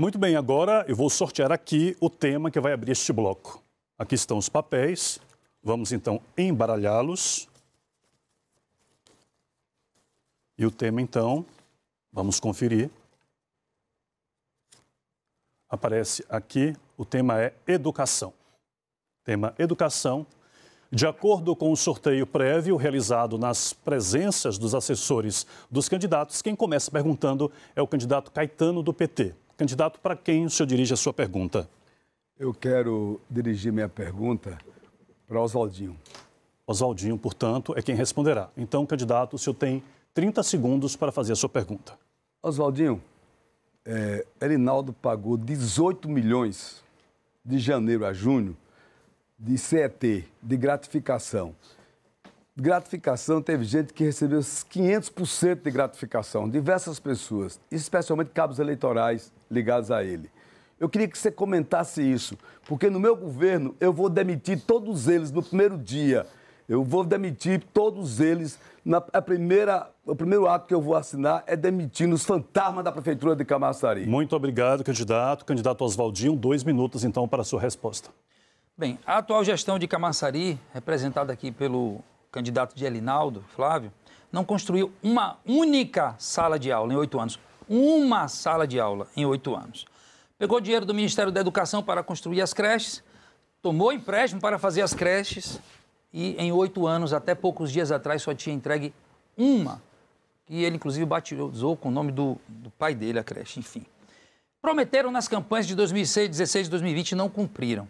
Muito bem, agora eu vou sortear aqui o tema que vai abrir este bloco. Aqui estão os papéis. Vamos então embaralhá-los. E o tema, então, vamos conferir. Aparece aqui, o tema é educação. Tema educação. De acordo com o sorteio prévio realizado nas presenças dos assessores dos candidatos, quem começa perguntando é o candidato Caetano do PT. Candidato, para quem o senhor dirige a sua pergunta? Eu quero dirigir minha pergunta para Oswaldinho. Oswaldinho, portanto, é quem responderá. Então, candidato, o senhor tem 30 segundos para fazer a sua pergunta. Oswaldinho, é, Erinaldo pagou 18 milhões de janeiro a junho de CET, de gratificação gratificação, teve gente que recebeu 500% de gratificação, diversas pessoas, especialmente cabos eleitorais ligados a ele. Eu queria que você comentasse isso, porque no meu governo eu vou demitir todos eles no primeiro dia. Eu vou demitir todos eles. Na, a primeira, o primeiro ato que eu vou assinar é demitindo os fantasmas da Prefeitura de Camaçari. Muito obrigado, candidato. Candidato Oswaldinho, dois minutos então para a sua resposta. Bem, a atual gestão de Camaçari, representada aqui pelo candidato de Elinaldo, Flávio, não construiu uma única sala de aula em oito anos. Uma sala de aula em oito anos. Pegou dinheiro do Ministério da Educação para construir as creches, tomou empréstimo para fazer as creches e em oito anos, até poucos dias atrás, só tinha entregue uma. E ele, inclusive, batizou com o nome do, do pai dele a creche, enfim. Prometeram nas campanhas de 2016, 2016 e 2020 e não cumpriram.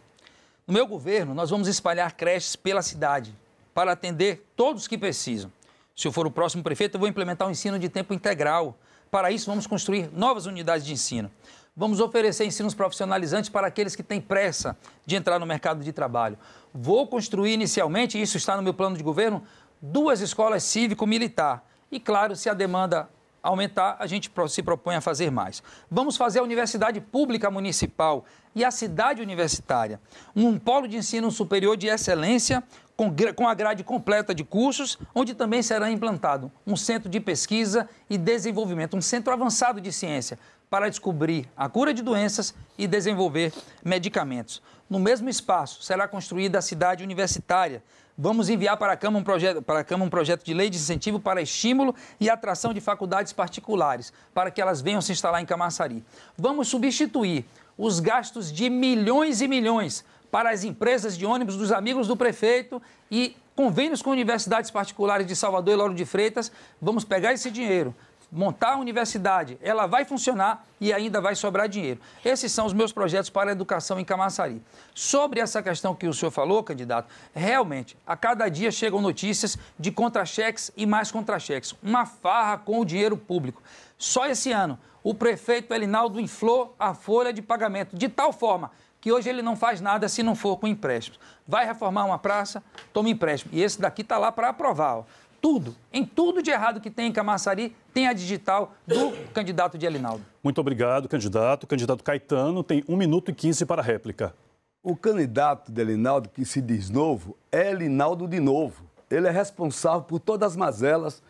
No meu governo, nós vamos espalhar creches pela cidade para atender todos que precisam. Se eu for o próximo prefeito, eu vou implementar o um ensino de tempo integral. Para isso, vamos construir novas unidades de ensino. Vamos oferecer ensinos profissionalizantes para aqueles que têm pressa de entrar no mercado de trabalho. Vou construir inicialmente, isso está no meu plano de governo, duas escolas cívico-militar. E claro, se a demanda aumentar, a gente se propõe a fazer mais. Vamos fazer a universidade pública municipal e a cidade universitária, um polo de ensino superior de excelência com, a grade completa de cursos, onde também será implantado um centro de pesquisa e desenvolvimento, um centro avançado de ciência para descobrir a cura de doenças e desenvolver medicamentos. No mesmo espaço será construída a cidade universitária, vamos enviar para a, Câmara um projeto, para a Câmara um projeto de lei de incentivo para estímulo e atração de faculdades particulares, para que elas venham se instalar em Camaçari. Vamos substituir os gastos de milhões e milhões para as empresas de ônibus dos amigos do prefeito e convênios com universidades particulares de Salvador e Lauro de Freitas. Vamos pegar esse dinheiro, montar a universidade, ela vai funcionar e ainda vai sobrar dinheiro. Esses são os meus projetos para a educação em Camaçari. Sobre essa questão que o senhor falou, candidato, realmente, a cada dia chegam notícias de contra-cheques e mais contra-cheques. Uma farra com o dinheiro público. Só esse ano, o prefeito Elinaldo inflou a folha de pagamento de tal forma que hoje ele não faz nada se não for com empréstimos. Vai reformar uma praça, toma empréstimo. E esse daqui está lá para aprovar. Ó tudo, em tudo de errado que tem em Camaçari, tem a digital do candidato de Elinaldo. Muito obrigado, candidato. O candidato Caetano tem 1 minuto e 15 para a réplica. O candidato de Elinaldo, que se diz novo, é Elinaldo de novo. Ele é responsável por todas as mazelas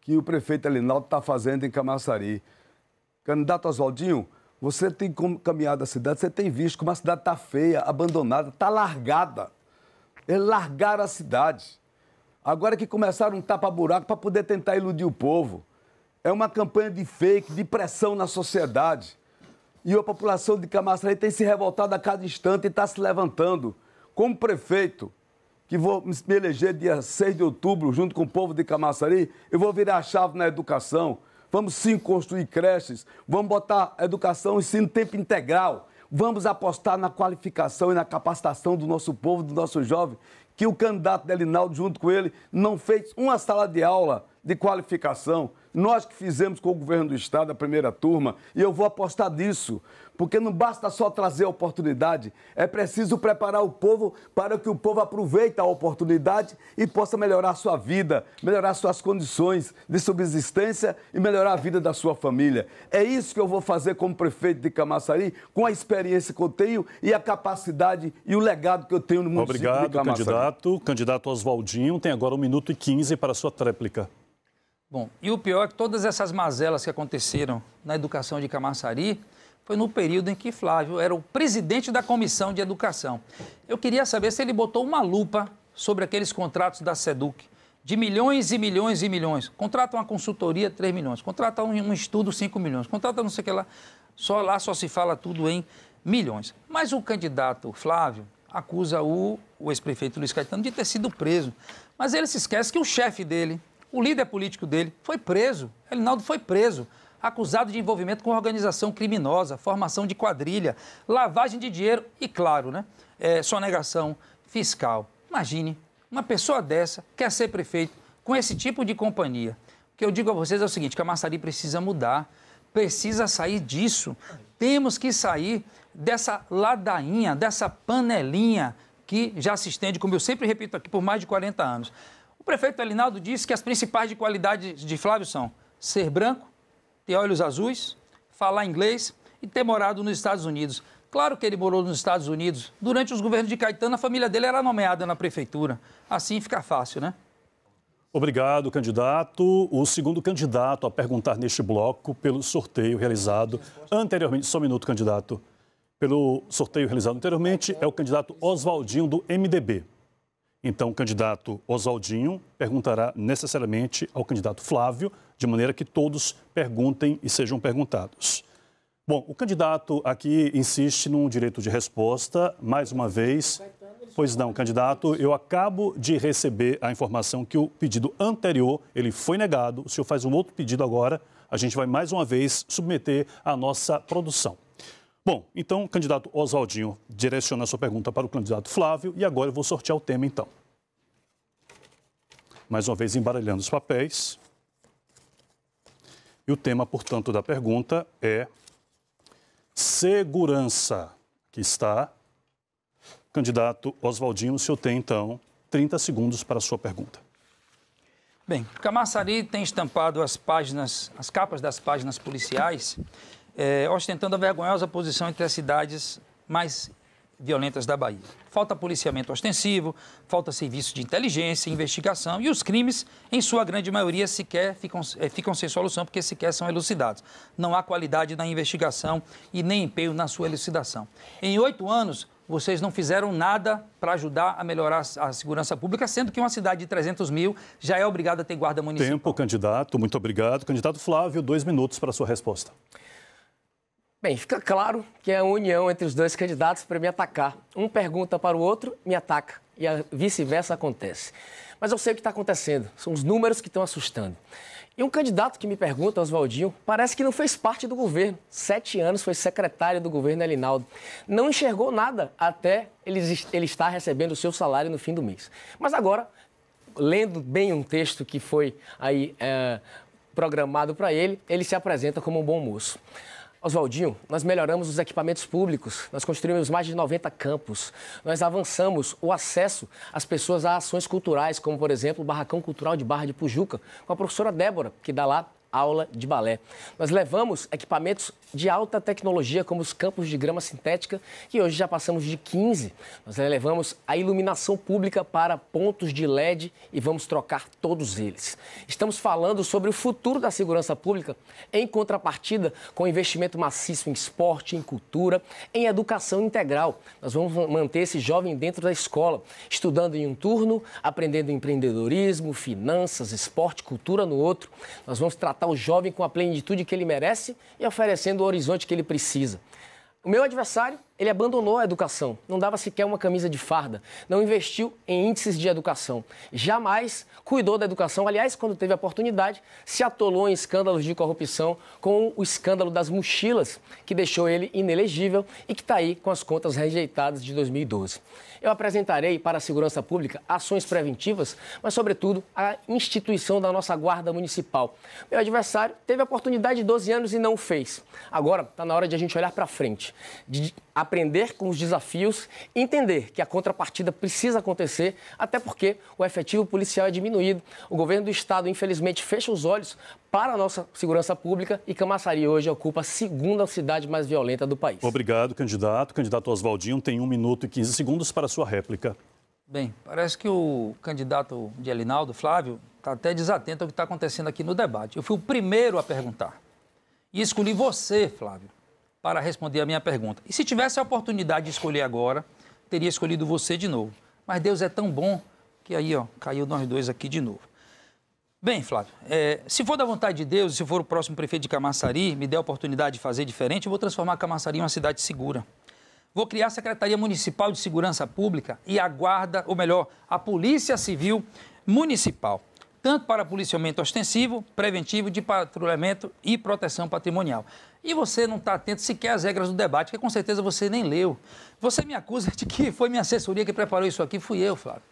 que o prefeito Elinaldo está fazendo em Camaçari. Candidato Oswaldinho, você tem caminhado a cidade, você tem visto como a cidade está feia, abandonada, está largada. Eles é largaram a cidade. Agora que começaram um tapa-buraco para poder tentar iludir o povo. É uma campanha de fake, de pressão na sociedade. E a população de Camaçari tem se revoltado a cada instante e está se levantando. Como prefeito, que vou me eleger dia 6 de outubro, junto com o povo de Camaçari, eu vou virar a chave na educação. Vamos sim construir creches, vamos botar educação, ensino tempo integral. Vamos apostar na qualificação e na capacitação do nosso povo, do nosso jovem que o candidato Delinaldo, junto com ele, não fez uma sala de aula de qualificação nós que fizemos com o governo do Estado a primeira turma, e eu vou apostar nisso, porque não basta só trazer a oportunidade, é preciso preparar o povo para que o povo aproveite a oportunidade e possa melhorar a sua vida, melhorar suas condições de subsistência e melhorar a vida da sua família. É isso que eu vou fazer como prefeito de Camaçari, com a experiência que eu tenho e a capacidade e o legado que eu tenho no município Obrigado, de Camaçari. Obrigado, candidato. Candidato Oswaldinho tem agora um minuto e 15 para a sua tréplica. Bom, e o pior é que todas essas mazelas que aconteceram na educação de Camaçari foi no período em que Flávio era o presidente da comissão de educação. Eu queria saber se ele botou uma lupa sobre aqueles contratos da SEDUC, de milhões e milhões e milhões. Contrata uma consultoria, 3 milhões. Contrata um estudo, 5 milhões. Contrata não sei o que lá. Só lá só se fala tudo em milhões. Mas o candidato Flávio acusa o, o ex-prefeito Luiz Caetano de ter sido preso. Mas ele se esquece que o chefe dele, o líder político dele foi preso. Elinaldo foi preso. Acusado de envolvimento com organização criminosa, formação de quadrilha, lavagem de dinheiro e, claro, né, é, sonegação fiscal. Imagine, uma pessoa dessa quer ser prefeito com esse tipo de companhia. O que eu digo a vocês é o seguinte: que a Massari precisa mudar, precisa sair disso. Temos que sair dessa ladainha, dessa panelinha que já se estende, como eu sempre repito aqui, por mais de 40 anos. O prefeito Elinaldo disse que as principais qualidades de Flávio são ser branco, ter olhos azuis, falar inglês e ter morado nos Estados Unidos. Claro que ele morou nos Estados Unidos. Durante os governos de Caetano, a família dele era nomeada na prefeitura. Assim fica fácil, né? Obrigado, candidato. O segundo candidato a perguntar neste bloco pelo sorteio realizado anteriormente. Só um minuto, candidato. Pelo sorteio realizado anteriormente é o candidato Oswaldinho do MDB. Então, o candidato Oswaldinho perguntará necessariamente ao candidato Flávio, de maneira que todos perguntem e sejam perguntados. Bom, o candidato aqui insiste num direito de resposta, mais uma vez. Pois não, candidato, eu acabo de receber a informação que o pedido anterior, ele foi negado. O senhor faz um outro pedido agora, a gente vai mais uma vez submeter à nossa produção. Bom, então, candidato Oswaldinho, direciona a sua pergunta para o candidato Flávio e agora eu vou sortear o tema, então. Mais uma vez, embaralhando os papéis. E o tema, portanto, da pergunta é segurança. Aqui está. Candidato Oswaldinho, o senhor tem, então, 30 segundos para a sua pergunta. Bem, Camassari tem estampado as páginas, as capas das páginas policiais é, ostentando a vergonhosa posição entre as cidades mais violentas da Bahia. Falta policiamento ostensivo, falta serviço de inteligência, investigação e os crimes, em sua grande maioria, sequer ficam, é, ficam sem solução porque sequer são elucidados. Não há qualidade na investigação e nem empenho na sua elucidação. Em oito anos, vocês não fizeram nada para ajudar a melhorar a segurança pública, sendo que uma cidade de 300 mil já é obrigada a ter guarda municipal. Tempo, candidato. Muito obrigado. Candidato Flávio, dois minutos para a sua resposta. Bem, fica claro que é a união entre os dois candidatos para me atacar. Um pergunta para o outro, me ataca. E vice-versa acontece. Mas eu sei o que está acontecendo. São os números que estão assustando. E um candidato que me pergunta, Oswaldinho, parece que não fez parte do governo. Sete anos foi secretário do governo Elinaldo. Não enxergou nada até ele, ele estar recebendo o seu salário no fim do mês. Mas agora, lendo bem um texto que foi aí é, programado para ele, ele se apresenta como um bom moço. Oswaldinho, nós melhoramos os equipamentos públicos, nós construímos mais de 90 campos, nós avançamos o acesso às pessoas a ações culturais, como, por exemplo, o Barracão Cultural de Barra de Pujuca, com a professora Débora, que dá lá aula de balé. Nós levamos equipamentos de alta tecnologia, como os campos de grama sintética, que hoje já passamos de 15. Nós levamos a iluminação pública para pontos de LED e vamos trocar todos eles. Estamos falando sobre o futuro da segurança pública em contrapartida com investimento maciço em esporte, em cultura, em educação integral. Nós vamos manter esse jovem dentro da escola, estudando em um turno, aprendendo empreendedorismo, finanças, esporte, cultura no outro. Nós vamos tratar tratar o jovem com a plenitude que ele merece e oferecendo o horizonte que ele precisa. O meu adversário ele abandonou a educação, não dava sequer uma camisa de farda, não investiu em índices de educação, jamais cuidou da educação. Aliás, quando teve a oportunidade, se atolou em escândalos de corrupção, com o escândalo das mochilas, que deixou ele inelegível e que está aí com as contas rejeitadas de 2012. Eu apresentarei para a segurança pública ações preventivas, mas, sobretudo, a instituição da nossa Guarda Municipal. Meu adversário teve a oportunidade de 12 anos e não o fez. Agora está na hora de a gente olhar para frente. De aprender com os desafios entender que a contrapartida precisa acontecer, até porque o efetivo policial é diminuído. O governo do estado, infelizmente, fecha os olhos para a nossa segurança pública e Camaçari hoje ocupa a segunda cidade mais violenta do país. Obrigado, candidato. Candidato Oswaldinho tem 1 minuto e 15 segundos para a sua réplica. Bem, parece que o candidato de Elinaldo, Flávio, está até desatento ao que está acontecendo aqui no debate. Eu fui o primeiro a perguntar. E escolhi você, Flávio, para responder a minha pergunta. E se tivesse a oportunidade de escolher agora, teria escolhido você de novo. Mas Deus é tão bom que aí, ó, caiu nós dois aqui de novo. Bem, Flávio, é, se for da vontade de Deus, se for o próximo prefeito de Camaçari, me der a oportunidade de fazer diferente, eu vou transformar Camaçari em uma cidade segura. Vou criar a Secretaria Municipal de Segurança Pública e a Guarda, ou melhor, a Polícia Civil Municipal tanto para policiamento ostensivo, preventivo, de patrulhamento e proteção patrimonial. E você não está atento sequer às regras do debate, que com certeza você nem leu. Você me acusa de que foi minha assessoria que preparou isso aqui, fui eu, Flávio.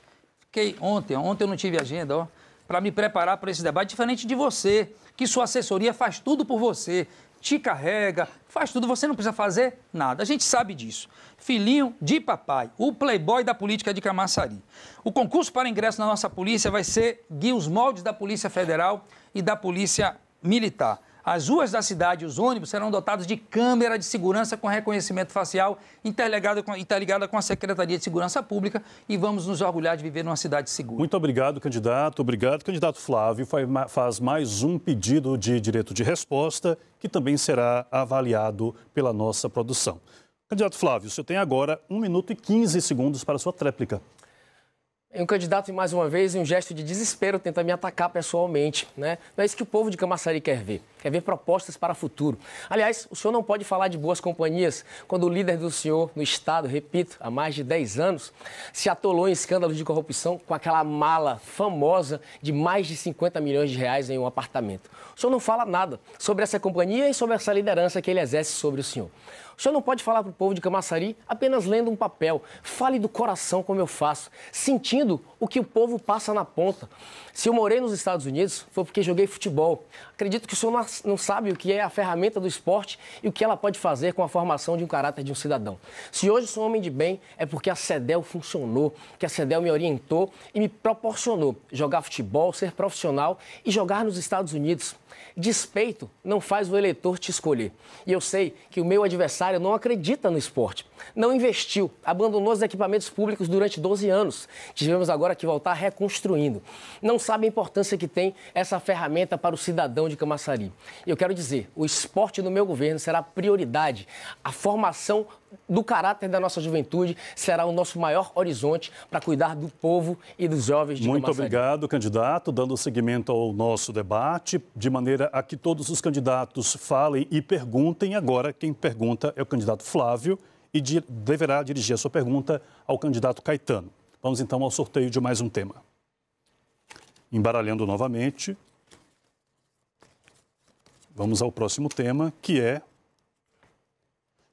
Fiquei ontem, ontem eu não tive agenda, ó, para me preparar para esse debate, diferente de você, que sua assessoria faz tudo por você te carrega, faz tudo, você não precisa fazer nada. A gente sabe disso. Filhinho de papai, o playboy da política de Camaçari. O concurso para ingresso na nossa polícia vai ser guia os moldes da Polícia Federal e da Polícia Militar. As ruas da cidade e os ônibus serão dotados de câmera de segurança com reconhecimento facial interligada com, interligada com a Secretaria de Segurança Pública e vamos nos orgulhar de viver numa cidade segura. Muito obrigado, candidato. Obrigado, candidato Flávio. Faz mais um pedido de direito de resposta que também será avaliado pela nossa produção. Candidato Flávio, o senhor tem agora 1 minuto e 15 segundos para a sua tréplica. Um candidato, mais uma vez, em um gesto de desespero, tenta me atacar pessoalmente. Né? Não é isso que o povo de Camaçari quer ver. Quer ver propostas para o futuro. Aliás, o senhor não pode falar de boas companhias quando o líder do senhor no Estado, repito, há mais de 10 anos, se atolou em escândalos de corrupção com aquela mala famosa de mais de 50 milhões de reais em um apartamento. O senhor não fala nada sobre essa companhia e sobre essa liderança que ele exerce sobre o senhor. O senhor não pode falar para o povo de Camaçari apenas lendo um papel. Fale do coração como eu faço, sentindo o que o povo passa na ponta. Se eu morei nos Estados Unidos, foi porque joguei futebol. Acredito que o senhor não sabe o que é a ferramenta do esporte e o que ela pode fazer com a formação de um caráter de um cidadão. Se hoje sou homem de bem, é porque a CEDEL funcionou, que a CEDEL me orientou e me proporcionou jogar futebol, ser profissional e jogar nos Estados Unidos. Despeito não faz o eleitor te escolher. E eu sei que o meu adversário não acredita no esporte, não investiu, abandonou os equipamentos públicos durante 12 anos. Tivemos agora que voltar reconstruindo. Não sabe a importância que tem essa ferramenta para o cidadão de Camaçari. Eu quero dizer, o esporte no meu governo será prioridade. A formação do caráter da nossa juventude será o nosso maior horizonte para cuidar do povo e dos jovens de Muito Camaçari. obrigado, candidato, dando seguimento ao nosso debate, de maneira a que todos os candidatos falem e perguntem. Agora, quem pergunta é o candidato Flávio e de, deverá dirigir a sua pergunta ao candidato Caetano. Vamos então ao sorteio de mais um tema. Embaralhando novamente, vamos ao próximo tema, que é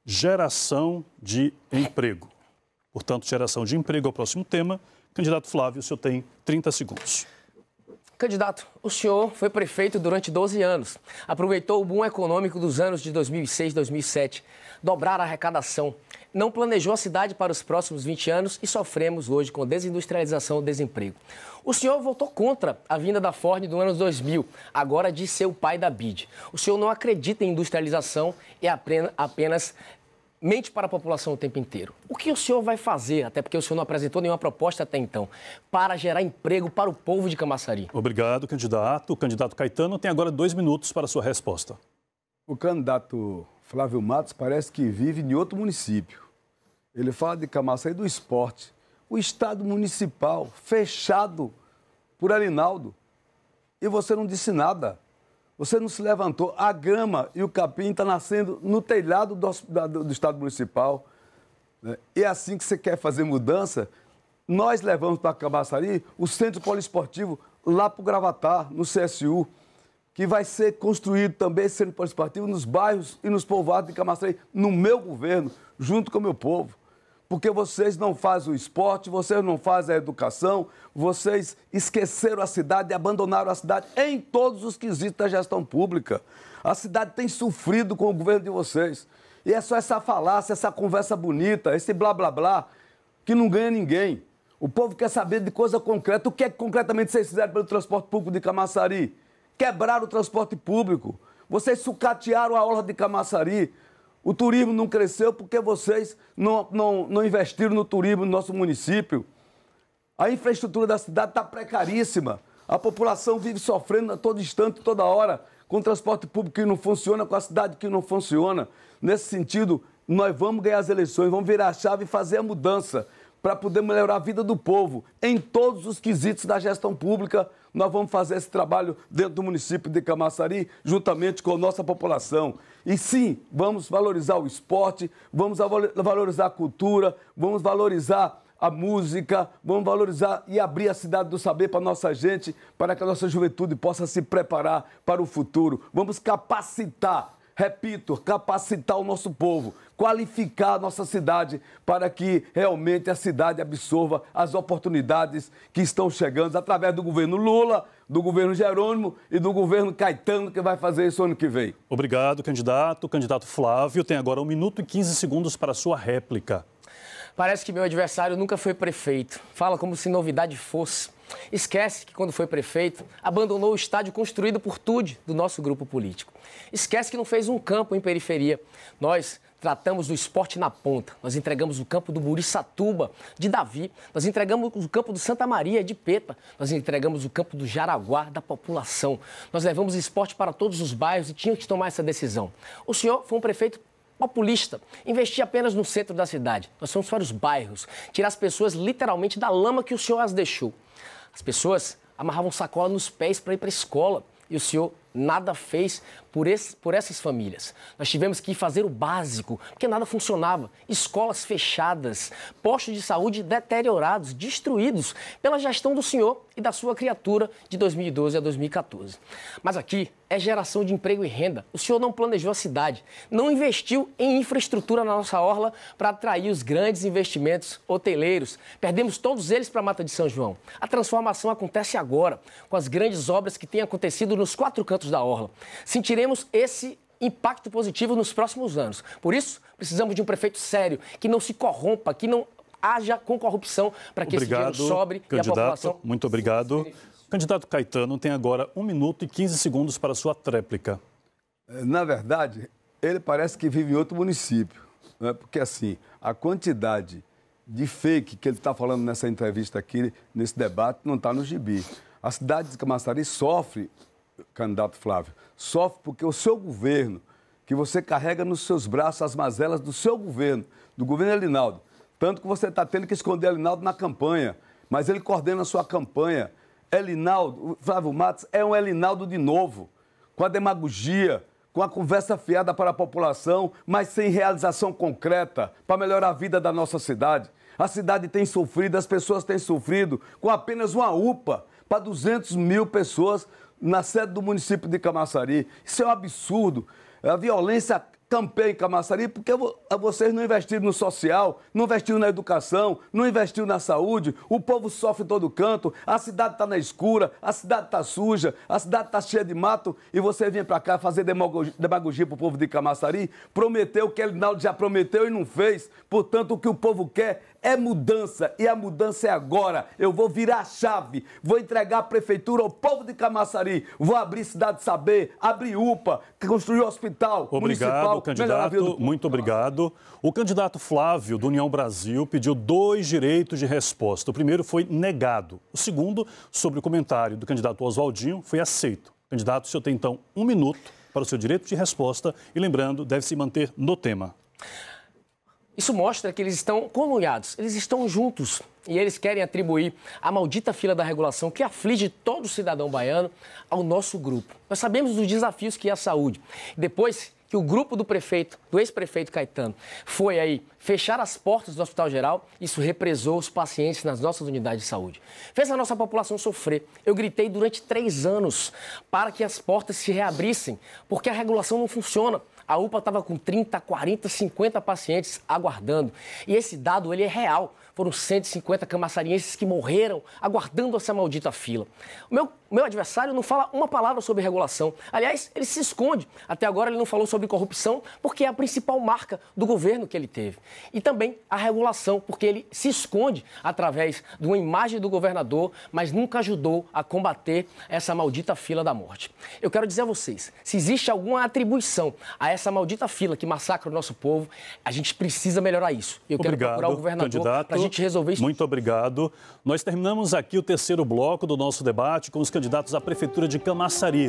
geração de emprego. Portanto, geração de emprego é o próximo tema. Candidato Flávio, o senhor tem 30 segundos. Candidato, o senhor foi prefeito durante 12 anos. Aproveitou o boom econômico dos anos de 2006 e 2007. Dobrar a arrecadação não planejou a cidade para os próximos 20 anos e sofremos hoje com desindustrialização e desemprego. O senhor votou contra a vinda da Ford no ano 2000, agora de ser o pai da BID. O senhor não acredita em industrialização e apenas mente para a população o tempo inteiro. O que o senhor vai fazer, até porque o senhor não apresentou nenhuma proposta até então, para gerar emprego para o povo de Camaçari? Obrigado, candidato. O candidato Caetano tem agora dois minutos para a sua resposta. O candidato Flávio Matos parece que vive em outro município. Ele fala de Camaçari do esporte. O Estado Municipal fechado por Arinaldo. E você não disse nada. Você não se levantou. A grama e o capim estão tá nascendo no telhado do, do, do Estado Municipal. Né? E é assim que você quer fazer mudança? Nós levamos para Camaçari o Centro Poliesportivo lá para o Gravatar, no CSU, que vai ser construído também esse centro poliesportivo nos bairros e nos povoados de Camaçari, no meu governo, junto com o meu povo porque vocês não fazem o esporte, vocês não fazem a educação, vocês esqueceram a cidade e abandonaram a cidade em todos os quesitos da gestão pública. A cidade tem sofrido com o governo de vocês. E é só essa falácia, essa conversa bonita, esse blá blá blá, que não ganha ninguém. O povo quer saber de coisa concreta. O que é que concretamente vocês fizeram pelo transporte público de Camaçari? Quebraram o transporte público. Vocês sucatearam a orla de Camaçari. O turismo não cresceu porque vocês não, não, não investiram no turismo no nosso município. A infraestrutura da cidade está precaríssima. A população vive sofrendo a todo instante, toda hora, com o transporte público que não funciona, com a cidade que não funciona. Nesse sentido, nós vamos ganhar as eleições, vamos virar a chave e fazer a mudança para poder melhorar a vida do povo. Em todos os quesitos da gestão pública, nós vamos fazer esse trabalho dentro do município de Camaçari, juntamente com a nossa população. E sim, vamos valorizar o esporte, vamos valorizar a cultura, vamos valorizar a música, vamos valorizar e abrir a cidade do saber para nossa gente, para que a nossa juventude possa se preparar para o futuro. Vamos capacitar repito, capacitar o nosso povo, qualificar a nossa cidade para que realmente a cidade absorva as oportunidades que estão chegando através do governo Lula, do governo Jerônimo e do governo Caetano, que vai fazer isso ano que vem. Obrigado, candidato. Candidato Flávio tem agora 1 minuto e 15 segundos para a sua réplica. Parece que meu adversário nunca foi prefeito. Fala como se novidade fosse. Esquece que, quando foi prefeito, abandonou o estádio construído por Tude, do nosso grupo político. Esquece que não fez um campo em periferia. Nós tratamos do esporte na ponta. Nós entregamos o campo do Muriçatuba, de Davi. Nós entregamos o campo do Santa Maria, de Pepa. Nós entregamos o campo do Jaraguá, da população. Nós levamos esporte para todos os bairros e tínhamos que tomar essa decisão. O senhor foi um prefeito populista, investir apenas no centro da cidade. Nós somos para os bairros, tirar as pessoas literalmente da lama que o senhor as deixou. As pessoas amarravam sacola nos pés para ir para a escola e o senhor nada fez por, esse, por essas famílias. Nós tivemos que fazer o básico, porque nada funcionava. Escolas fechadas, postos de saúde deteriorados, destruídos pela gestão do senhor e da sua criatura de 2012 a 2014. Mas aqui é geração de emprego e renda. O senhor não planejou a cidade, não investiu em infraestrutura na nossa orla para atrair os grandes investimentos hoteleiros. Perdemos todos eles para a Mata de São João. A transformação acontece agora, com as grandes obras que têm acontecido nos quatro cantos da orla. Sentiremos esse impacto positivo nos próximos anos. Por isso, precisamos de um prefeito sério, que não se corrompa, que não haja com corrupção para que obrigado, esse dinheiro sobre candidato, e a população... Muito obrigado. Candidato Caetano tem agora 1 minuto e 15 segundos para sua tréplica. É, na verdade, ele parece que vive em outro município. Né? Porque, assim, a quantidade de fake que ele está falando nessa entrevista aqui, nesse debate, não está no gibi. A cidade de Camaçari sofre candidato Flávio, sofre porque o seu governo, que você carrega nos seus braços as mazelas do seu governo, do governo Elinaldo, tanto que você está tendo que esconder Elinaldo na campanha, mas ele coordena a sua campanha. Elinaldo, Flávio Matos é um Elinaldo de novo, com a demagogia, com a conversa fiada para a população, mas sem realização concreta para melhorar a vida da nossa cidade. A cidade tem sofrido, as pessoas têm sofrido com apenas uma UPA para 200 mil pessoas na sede do município de Camaçari. Isso é um absurdo. A violência campeia em Camaçari porque vocês não investiram no social, não investiram na educação, não investiram na saúde. O povo sofre em todo canto, a cidade está na escura, a cidade está suja, a cidade está cheia de mato e você vem para cá fazer demagogia para o povo de Camaçari, prometeu o que Elinaldo já prometeu e não fez. Portanto, o que o povo quer é mudança e a mudança é agora. Eu vou virar a chave, vou entregar a prefeitura ao povo de Camaçari, vou abrir Cidade Saber, abrir UPA, construir um hospital obrigado, municipal. Candidato, muito obrigado. O candidato Flávio, do União Brasil, pediu dois direitos de resposta. O primeiro foi negado. O segundo, sobre o comentário do candidato Oswaldinho, foi aceito. Candidato, o senhor tem então um minuto para o seu direito de resposta e lembrando, deve se manter no tema. Isso mostra que eles estão colunhados, eles estão juntos e eles querem atribuir a maldita fila da regulação que aflige todo cidadão baiano ao nosso grupo. Nós sabemos dos desafios que é a saúde. Depois que o grupo do prefeito, do ex-prefeito Caetano, foi aí fechar as portas do Hospital Geral, isso represou os pacientes nas nossas unidades de saúde. Fez a nossa população sofrer. Eu gritei durante três anos para que as portas se reabrissem, porque a regulação não funciona. A UPA estava com 30, 40, 50 pacientes aguardando. E esse dado ele é real. Foram 150 camaçarienses que morreram aguardando essa maldita fila. O meu o meu adversário não fala uma palavra sobre regulação. Aliás, ele se esconde. Até agora ele não falou sobre corrupção, porque é a principal marca do governo que ele teve. E também a regulação, porque ele se esconde através de uma imagem do governador, mas nunca ajudou a combater essa maldita fila da morte. Eu quero dizer a vocês, se existe alguma atribuição a essa maldita fila que massacra o nosso povo, a gente precisa melhorar isso. Eu obrigado, quero procurar o governador para a gente resolver isso. Muito obrigado. Nós terminamos aqui o terceiro bloco do nosso debate com os candidatos à Prefeitura de Camaçari.